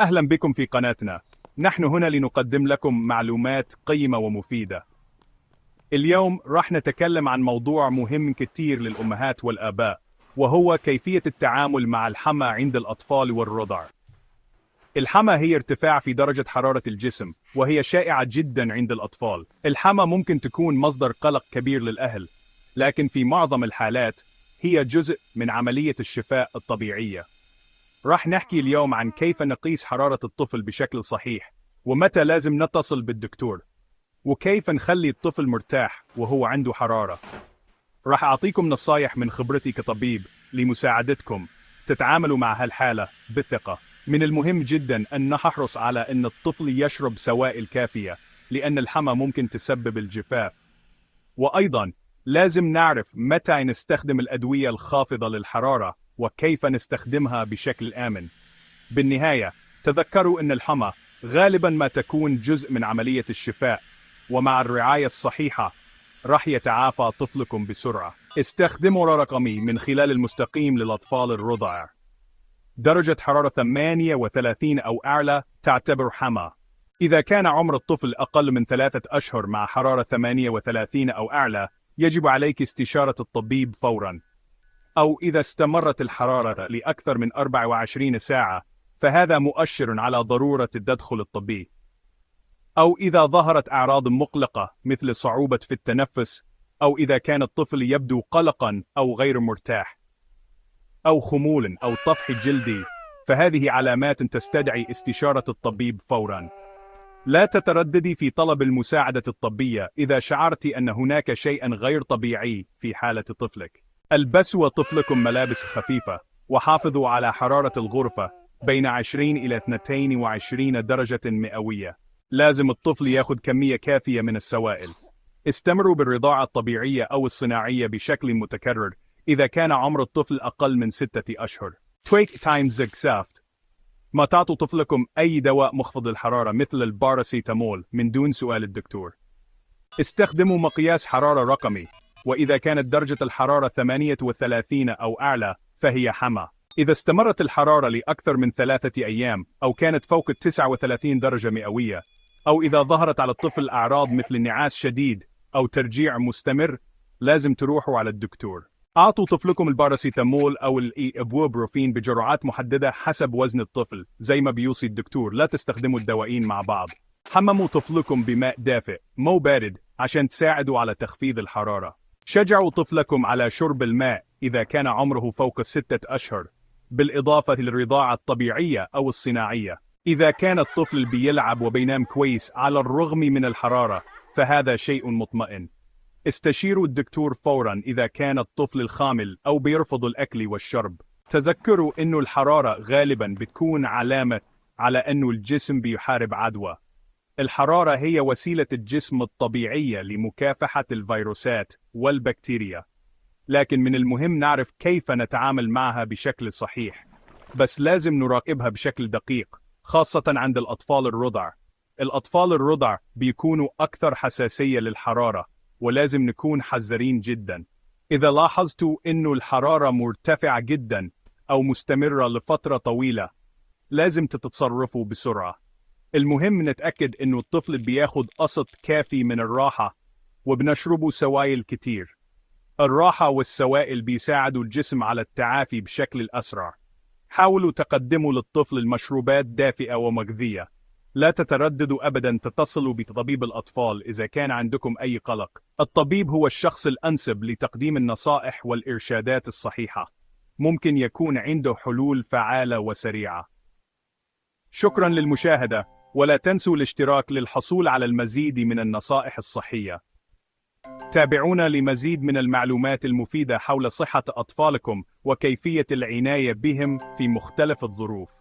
أهلا بكم في قناتنا نحن هنا لنقدم لكم معلومات قيمة ومفيدة اليوم راح نتكلم عن موضوع مهم كتير للأمهات والآباء وهو كيفية التعامل مع الحمى عند الأطفال والرضع الحمى هي ارتفاع في درجة حرارة الجسم وهي شائعة جدا عند الأطفال الحمى ممكن تكون مصدر قلق كبير للأهل لكن في معظم الحالات هي جزء من عملية الشفاء الطبيعية راح نحكي اليوم عن كيف نقيس حرارة الطفل بشكل صحيح ومتى لازم نتصل بالدكتور وكيف نخلي الطفل مرتاح وهو عنده حرارة راح أعطيكم نصايح من خبرتي كطبيب لمساعدتكم تتعاملوا مع هالحالة بثقة من المهم جدا أن نحرص على أن الطفل يشرب سوائل كافية لأن الحمى ممكن تسبب الجفاف وأيضا لازم نعرف متى نستخدم الأدوية الخافضة للحرارة وكيف نستخدمها بشكل آمن. بالنهاية، تذكروا أن الحمى غالبا ما تكون جزء من عملية الشفاء، ومع الرعاية الصحيحة، راح يتعافى طفلكم بسرعة. استخدموا رقمي من خلال المستقيم للأطفال الرضع. درجة حرارة 38 أو أعلى تعتبر حمى. إذا كان عمر الطفل أقل من ثلاثة أشهر مع حرارة 38 أو أعلى، يجب عليك استشارة الطبيب فوراً. أو إذا استمرت الحرارة لأكثر من 24 ساعة فهذا مؤشر على ضرورة التدخل الطبي أو إذا ظهرت أعراض مقلقة مثل صعوبة في التنفس أو إذا كان الطفل يبدو قلقا أو غير مرتاح أو خمول أو طفح جلدي فهذه علامات تستدعي استشارة الطبيب فورا لا تترددي في طلب المساعدة الطبية إذا شعرت أن هناك شيئا غير طبيعي في حالة طفلك البسوا طفلكم ملابس خفيفة وحافظوا على حرارة الغرفة بين 20 إلى 22 درجة مئوية لازم الطفل ياخذ كمية كافية من السوائل استمروا بالرضاعة الطبيعية أو الصناعية بشكل متكرر إذا كان عمر الطفل أقل من ستة أشهر تويك تايم سافت ما تعطوا طفلكم أي دواء مخفض الحرارة مثل الباراسيتامول من دون سؤال الدكتور استخدموا مقياس حرارة رقمي وإذا كانت درجة الحرارة 38 أو أعلى فهي حمى إذا استمرت الحرارة لأكثر من ثلاثة أيام أو كانت فوق 39 درجة مئوية أو إذا ظهرت على الطفل أعراض مثل النعاس شديد أو ترجيع مستمر لازم تروحوا على الدكتور أعطوا طفلكم الباراسيتامول أو الإيبوبروفين بجرعات محددة حسب وزن الطفل زي ما بيوصي الدكتور لا تستخدموا الدوائين مع بعض حمموا طفلكم بماء دافئ مو بارد عشان تساعدوا على تخفيض الحرارة شجعوا طفلكم على شرب الماء إذا كان عمره فوق الستة أشهر بالإضافة للرضاعة الطبيعية أو الصناعية إذا كان الطفل بيلعب وبينام كويس على الرغم من الحرارة فهذا شيء مطمئن استشيروا الدكتور فورا إذا كان الطفل الخامل أو بيرفض الأكل والشرب تذكروا أن الحرارة غالبا بتكون علامة على أن الجسم بيحارب عدوى الحرارة هي وسيلة الجسم الطبيعية لمكافحة الفيروسات والبكتيريا لكن من المهم نعرف كيف نتعامل معها بشكل صحيح بس لازم نراقبها بشكل دقيق خاصة عند الأطفال الرضع الأطفال الرضع بيكونوا أكثر حساسية للحرارة ولازم نكون حذرين جدا إذا لاحظتوا إنه الحرارة مرتفعة جدا أو مستمرة لفترة طويلة لازم تتصرفوا بسرعة المهم نتأكد إنه الطفل بياخد قسط كافي من الراحة وبنشربه سوائل كتير الراحة والسوائل بيساعدوا الجسم على التعافي بشكل الأسرع حاولوا تقدموا للطفل المشروبات دافئة ومغذية لا تترددوا أبدا تتصلوا بطبيب الأطفال إذا كان عندكم أي قلق الطبيب هو الشخص الأنسب لتقديم النصائح والإرشادات الصحيحة ممكن يكون عنده حلول فعالة وسريعة شكرا للمشاهدة ولا تنسوا الاشتراك للحصول على المزيد من النصائح الصحية تابعونا لمزيد من المعلومات المفيدة حول صحة أطفالكم وكيفية العناية بهم في مختلف الظروف